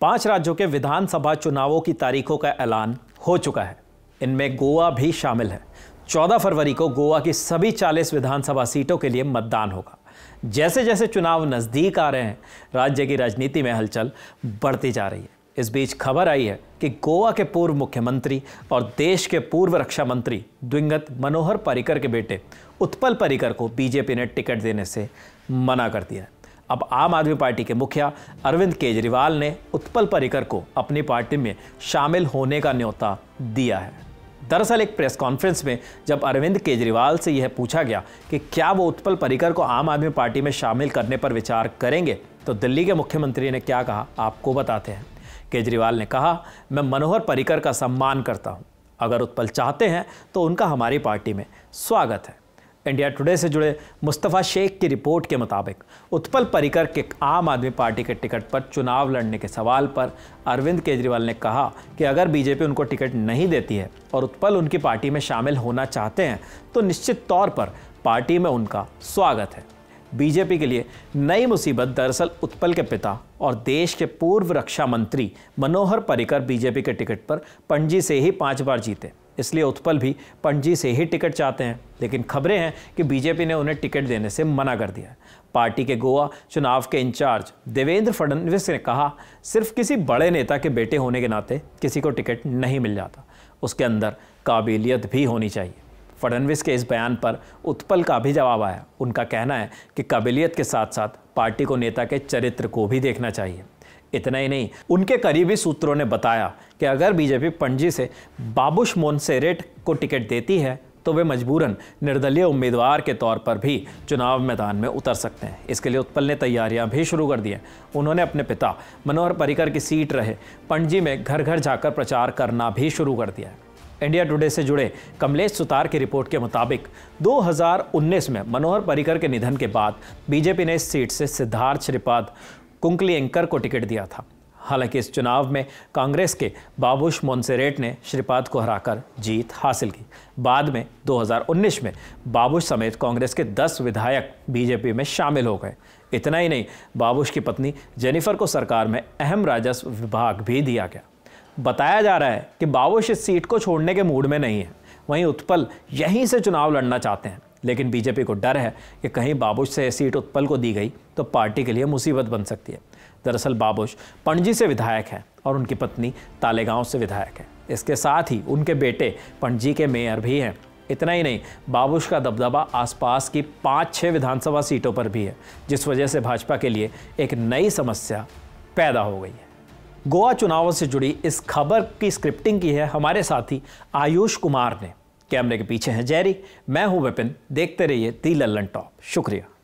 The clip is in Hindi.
पांच राज्यों के विधानसभा चुनावों की तारीखों का ऐलान हो चुका है इनमें गोवा भी शामिल है 14 फरवरी को गोवा की सभी 40 विधानसभा सीटों के लिए मतदान होगा जैसे जैसे चुनाव नज़दीक आ रहे हैं राज्य की राजनीति में हलचल बढ़ती जा रही है इस बीच खबर आई है कि गोवा के पूर्व मुख्यमंत्री और देश के पूर्व रक्षा मंत्री दिवंगत मनोहर पर्रिकर के बेटे उत्पल पर्रिकर को बीजेपी ने टिकट देने से मना कर दिया है अब आम आदमी पार्टी के मुखिया अरविंद केजरीवाल ने उत्पल परिकर को अपनी पार्टी में शामिल होने का न्योता दिया है दरअसल एक प्रेस कॉन्फ्रेंस में जब अरविंद केजरीवाल से यह पूछा गया कि क्या वो उत्पल परिकर को आम आदमी पार्टी में शामिल करने पर विचार करेंगे तो दिल्ली के मुख्यमंत्री ने क्या कहा आपको बताते हैं केजरीवाल ने कहा मैं मनोहर परिकर का सम्मान करता हूँ अगर उत्पल चाहते हैं तो उनका हमारी पार्टी में स्वागत है इंडिया टुडे से जुड़े मुस्तफ़ा शेख की रिपोर्ट के मुताबिक उत्पल परिकर के आम आदमी पार्टी के टिकट पर चुनाव लड़ने के सवाल पर अरविंद केजरीवाल ने कहा कि अगर बीजेपी उनको टिकट नहीं देती है और उत्पल उनकी पार्टी में शामिल होना चाहते हैं तो निश्चित तौर पर पार्टी में उनका स्वागत है बीजेपी के लिए नई मुसीबत दरअसल उत्पल के पिता और देश के पूर्व रक्षा मंत्री मनोहर पर्रिकर बीजेपी के टिकट पर पणजी से ही पांच बार जीते इसलिए उत्पल भी पणजी से ही टिकट चाहते हैं लेकिन खबरें हैं कि बीजेपी ने उन्हें टिकट देने से मना कर दिया है पार्टी के गोवा चुनाव के इंचार्ज देवेंद्र फडणवीस ने कहा सिर्फ किसी बड़े नेता के बेटे होने के नाते किसी को टिकट नहीं मिल जाता उसके अंदर काबिलियत भी होनी चाहिए फडणवीस के इस बयान पर उत्पल का भी जवाब आया उनका कहना है कि काबिलियत के साथ साथ पार्टी को नेता के चरित्र को भी देखना चाहिए इतना ही नहीं उनके करीबी सूत्रों ने बताया कि अगर बीजेपी पणजी से बाबुश मोनसेरेट को टिकट देती है तो वे मजबूरन निर्दलीय उम्मीदवार के तौर पर भी चुनाव मैदान में उतर सकते हैं इसके लिए उत्पल ने तैयारियां भी शुरू कर दी हैं उन्होंने अपने पिता मनोहर पर्रिकर की सीट रहे पणजी में घर घर जाकर प्रचार करना भी शुरू कर दिया है इंडिया टुडे से जुड़े कमलेश सुतार की रिपोर्ट के मुताबिक 2019 में मनोहर पर्रिकर के निधन के बाद बीजेपी ने इस सीट से सिद्धार्थ श्रीपाद कुंकली एंकर को टिकट दिया था हालांकि इस चुनाव में कांग्रेस के बाबुश मोन्सेरेट ने श्रीपाद को हराकर जीत हासिल की बाद में 2019 में बाबुश समेत कांग्रेस के 10 विधायक बीजेपी में शामिल हो गए इतना ही नहीं बाबुश की पत्नी जेनिफर को सरकार में अहम राजस्व विभाग भी दिया गया बताया जा रहा है कि बाबुश इस सीट को छोड़ने के मूड में नहीं है वहीं उत्पल यहीं से चुनाव लड़ना चाहते हैं लेकिन बीजेपी को डर है कि कहीं बाबुश से सीट उत्पल को दी गई तो पार्टी के लिए मुसीबत बन सकती है दरअसल बाबुश पणजी से विधायक हैं और उनकी पत्नी तालेगांव से विधायक है इसके साथ ही उनके बेटे पणजी के मेयर भी हैं इतना ही नहीं बाबुश का दबदबा आसपास की पाँच छः विधानसभा सीटों पर भी है जिस वजह से भाजपा के लिए एक नई समस्या पैदा हो गई है गोवा चुनावों से जुड़ी इस खबर की स्क्रिप्टिंग की है हमारे साथी आयुष कुमार ने कैमरे के पीछे हैं जैरी मैं हूं विपिन देखते रहिए दी लल्लन टॉप शुक्रिया